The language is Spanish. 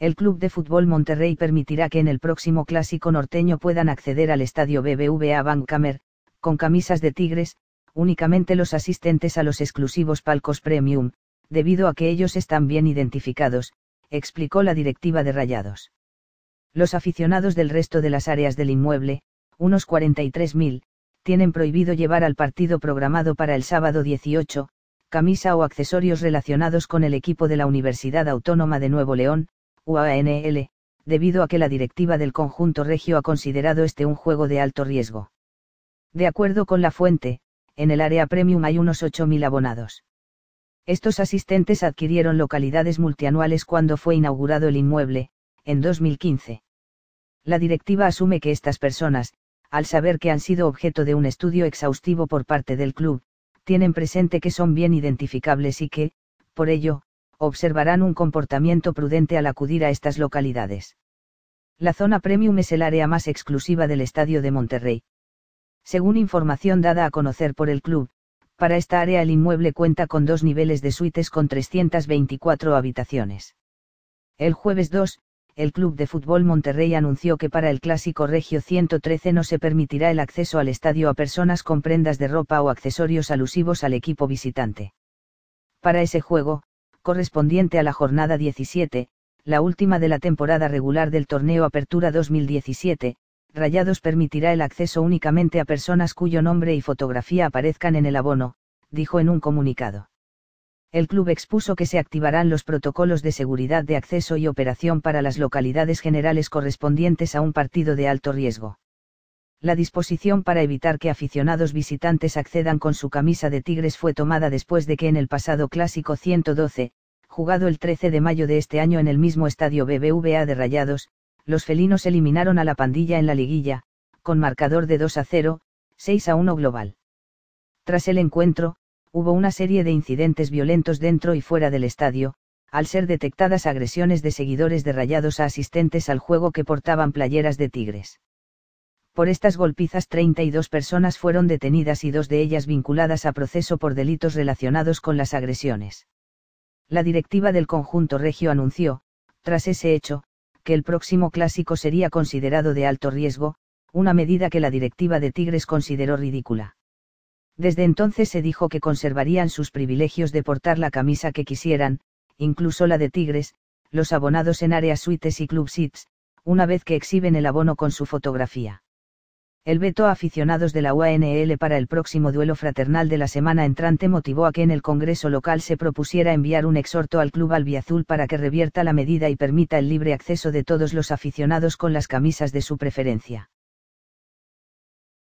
el Club de Fútbol Monterrey permitirá que en el próximo clásico norteño puedan acceder al estadio BBVA Bancamer, con camisas de Tigres, únicamente los asistentes a los exclusivos palcos premium, debido a que ellos están bien identificados, explicó la directiva de Rayados. Los aficionados del resto de las áreas del inmueble, unos 43.000, tienen prohibido llevar al partido programado para el sábado 18, camisa o accesorios relacionados con el equipo de la Universidad Autónoma de Nuevo León, UANL, debido a que la directiva del conjunto regio ha considerado este un juego de alto riesgo. De acuerdo con la fuente, en el área premium hay unos 8.000 abonados. Estos asistentes adquirieron localidades multianuales cuando fue inaugurado el inmueble, en 2015. La directiva asume que estas personas, al saber que han sido objeto de un estudio exhaustivo por parte del club, tienen presente que son bien identificables y que, por ello, observarán un comportamiento prudente al acudir a estas localidades. La zona premium es el área más exclusiva del Estadio de Monterrey. Según información dada a conocer por el club, para esta área el inmueble cuenta con dos niveles de suites con 324 habitaciones. El jueves 2, el Club de Fútbol Monterrey anunció que para el Clásico Regio 113 no se permitirá el acceso al estadio a personas con prendas de ropa o accesorios alusivos al equipo visitante. Para ese juego, correspondiente a la jornada 17, la última de la temporada regular del torneo Apertura 2017, Rayados permitirá el acceso únicamente a personas cuyo nombre y fotografía aparezcan en el abono, dijo en un comunicado. El club expuso que se activarán los protocolos de seguridad de acceso y operación para las localidades generales correspondientes a un partido de alto riesgo. La disposición para evitar que aficionados visitantes accedan con su camisa de Tigres fue tomada después de que en el pasado clásico 112, jugado el 13 de mayo de este año en el mismo estadio BBVA de Rayados, los felinos eliminaron a la pandilla en la liguilla, con marcador de 2 a 0, 6 a 1 global. Tras el encuentro, hubo una serie de incidentes violentos dentro y fuera del estadio, al ser detectadas agresiones de seguidores de Rayados a asistentes al juego que portaban playeras de Tigres. Por estas golpizas 32 personas fueron detenidas y dos de ellas vinculadas a proceso por delitos relacionados con las agresiones. La directiva del conjunto regio anunció, tras ese hecho, que el próximo clásico sería considerado de alto riesgo, una medida que la directiva de Tigres consideró ridícula. Desde entonces se dijo que conservarían sus privilegios de portar la camisa que quisieran, incluso la de Tigres, los abonados en áreas suites y club seats, una vez que exhiben el abono con su fotografía. El veto a aficionados de la UANL para el próximo duelo fraternal de la semana entrante motivó a que en el Congreso local se propusiera enviar un exhorto al club albiazul para que revierta la medida y permita el libre acceso de todos los aficionados con las camisas de su preferencia.